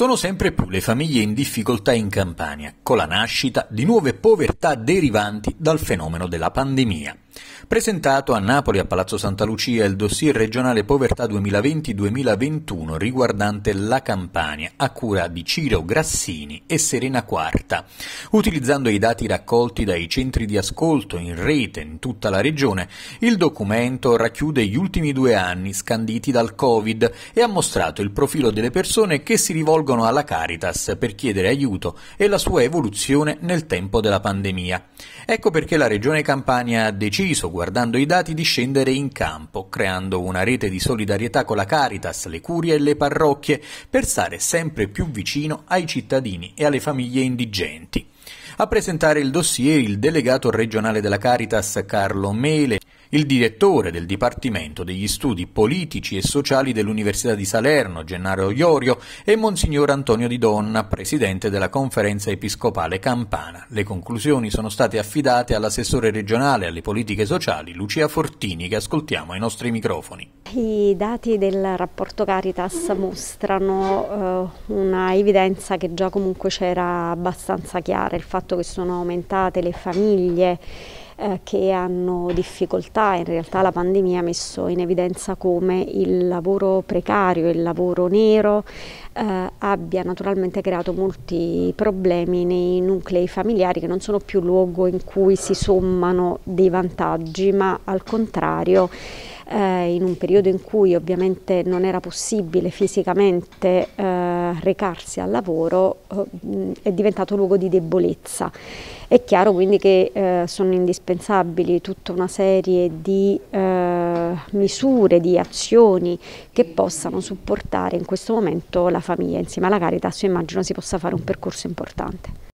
Sono sempre più le famiglie in difficoltà in Campania, con la nascita di nuove povertà derivanti dal fenomeno della pandemia presentato a Napoli a Palazzo Santa Lucia il dossier regionale Povertà 2020-2021 riguardante la Campania, a cura di Ciro Grassini e Serena Quarta. Utilizzando i dati raccolti dai centri di ascolto in rete in tutta la regione, il documento racchiude gli ultimi due anni scanditi dal Covid e ha mostrato il profilo delle persone che si rivolgono alla Caritas per chiedere aiuto e la sua evoluzione nel tempo della pandemia. Ecco perché la Regione Campania ha deciso, guardando i dati di scendere in campo, creando una rete di solidarietà con la Caritas, le curie e le parrocchie, per stare sempre più vicino ai cittadini e alle famiglie indigenti. A presentare il dossier il delegato regionale della Caritas Carlo Mele, il direttore del Dipartimento degli Studi Politici e Sociali dell'Università di Salerno, Gennaro Iorio, e Monsignor Antonio Di Donna, presidente della Conferenza Episcopale Campana. Le conclusioni sono state affidate all'assessore regionale alle politiche sociali, Lucia Fortini, che ascoltiamo ai nostri microfoni. I dati del rapporto Caritas mostrano eh, una evidenza che già comunque c'era abbastanza chiara, il fatto che sono aumentate le famiglie eh, che hanno difficoltà. In realtà la pandemia ha messo in evidenza come il lavoro precario, il lavoro nero eh, abbia naturalmente creato molti problemi nei nuclei familiari che non sono più luogo in cui si sommano dei vantaggi, ma al contrario eh, in un periodo in cui ovviamente non era possibile fisicamente eh, recarsi al lavoro, eh, è diventato luogo di debolezza. È chiaro quindi che eh, sono indispensabili tutta una serie di eh, misure, di azioni che possano supportare in questo momento la famiglia. Insieme alla Caritas immagino si possa fare un percorso importante.